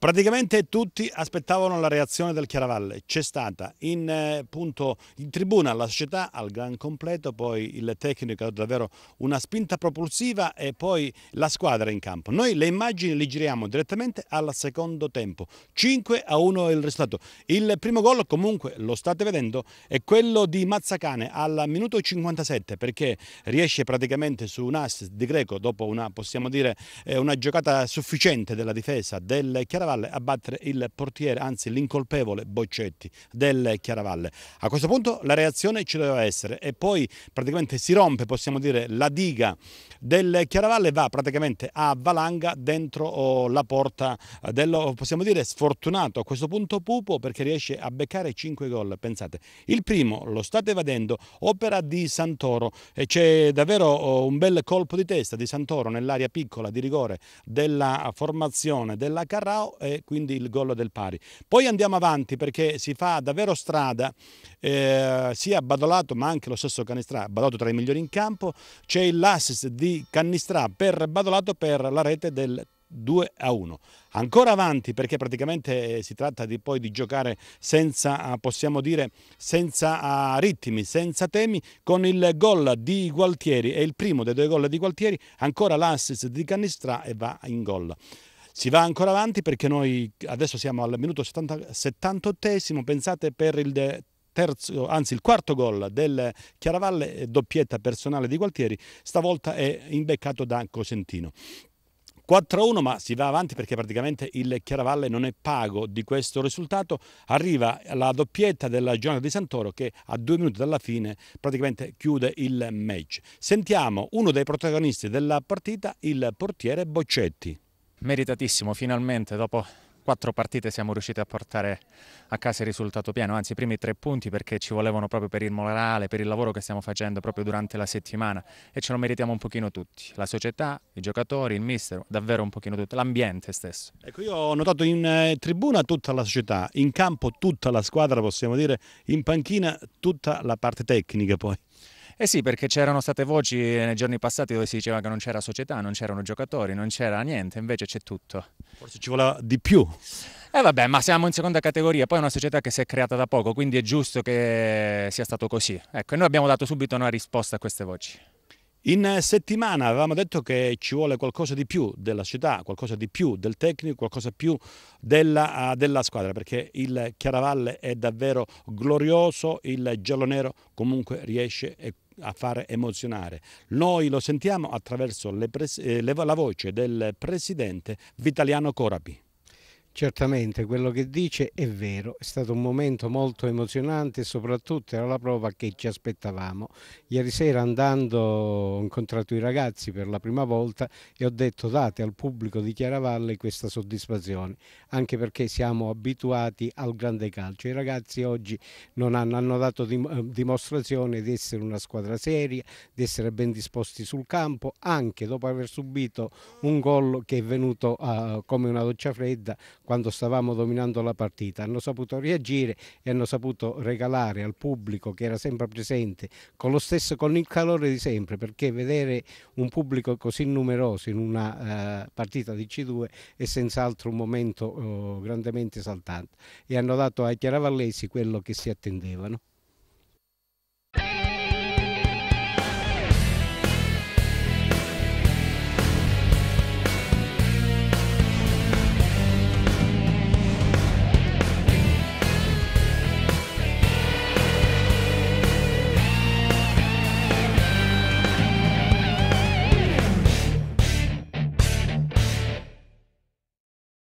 Praticamente tutti aspettavano la reazione del Chiaravalle, c'è stata in, eh, punto, in tribuna la società al gran completo, poi il tecnico ha davvero una spinta propulsiva e poi la squadra in campo. Noi le immagini le giriamo direttamente al secondo tempo, 5 a 1 il risultato. Il primo gol comunque lo state vedendo è quello di Mazzacane al minuto 57 perché riesce praticamente su un assist di Greco dopo una, possiamo dire, eh, una giocata sufficiente della difesa del Chiaravalle Chiaravalle a battere il portiere, anzi l'incolpevole Boccetti del Chiaravalle. A questo punto la reazione ci doveva essere e poi praticamente si rompe, possiamo dire, la diga del Chiaravalle va praticamente a valanga dentro oh, la porta dello, possiamo dire, sfortunato a questo punto Pupo perché riesce a beccare 5 gol, pensate. Il primo lo state vedendo, opera di Santoro e c'è davvero oh, un bel colpo di testa di Santoro nell'area piccola di rigore della formazione della Carrao e quindi il gol del pari. Poi andiamo avanti perché si fa davvero strada eh, sia Badolato ma anche lo stesso Canistrà, Badolato tra i migliori in campo, c'è l'assist di Canistrà per Badolato per la rete del 2 a 1. Ancora avanti perché praticamente eh, si tratta di poi di giocare senza, eh, possiamo dire, senza eh, ritmi, senza temi, con il gol di Gualtieri, è il primo dei due gol di Gualtieri, ancora l'assist di Canistra e va in gol. Si va ancora avanti perché noi adesso siamo al minuto 70, 78 pensate per il Terzo, anzi il quarto gol del Chiaravalle, eh, doppietta personale di Gualtieri, stavolta è imbeccato da Cosentino. 4-1 ma si va avanti perché praticamente il Chiaravalle non è pago di questo risultato, arriva la doppietta della giornata di Santoro che a due minuti dalla fine praticamente chiude il match. Sentiamo uno dei protagonisti della partita, il portiere Boccetti meritatissimo, finalmente dopo quattro partite siamo riusciti a portare a casa il risultato pieno, anzi i primi tre punti perché ci volevano proprio per il morale, per il lavoro che stiamo facendo proprio durante la settimana e ce lo meritiamo un pochino tutti, la società, i giocatori, il mister, davvero un pochino tutti, l'ambiente stesso. Ecco, io ho notato in eh, tribuna tutta la società, in campo tutta la squadra possiamo dire, in panchina tutta la parte tecnica poi. Eh sì, perché c'erano state voci nei giorni passati dove si diceva che non c'era società, non c'erano giocatori, non c'era niente, invece c'è tutto. Forse ci voleva di più. Eh vabbè, ma siamo in seconda categoria, poi è una società che si è creata da poco, quindi è giusto che sia stato così. Ecco, e noi abbiamo dato subito una risposta a queste voci. In eh, settimana avevamo detto che ci vuole qualcosa di più della società, qualcosa di più del tecnico, qualcosa di più della, eh, della, squadra, perché il Chiaravalle è davvero glorioso, il giallo-nero comunque riesce e a far emozionare. Noi lo sentiamo attraverso le pres- eh, le, la voce del presidente Vitaliano Corapi. Certamente quello che dice è vero, è stato un momento molto emozionante e soprattutto era la prova che ci aspettavamo. Ieri sera andando ho incontrato i ragazzi per la prima volta e ho detto date al pubblico di Chiaravalle questa soddisfazione, anche perché siamo abituati al grande calcio. I ragazzi oggi non hanno, hanno dato eh, dimostrazione di essere una squadra seria, di essere ben disposti sul campo, anche dopo aver subito un gol che è venuto uh, come una doccia fredda quando stavamo dominando la partita, hanno saputo reagire e hanno saputo regalare al pubblico che era sempre presente con, lo stesso, con il calore di sempre perché vedere un pubblico così numeroso in una eh, partita di C2 è senz'altro un momento eh, grandemente esaltante e hanno dato ai chiaravallesi quello che si attendevano.